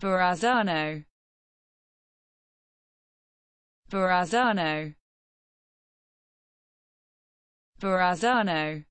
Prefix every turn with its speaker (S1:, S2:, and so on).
S1: Verrazano Verrazano Verrazano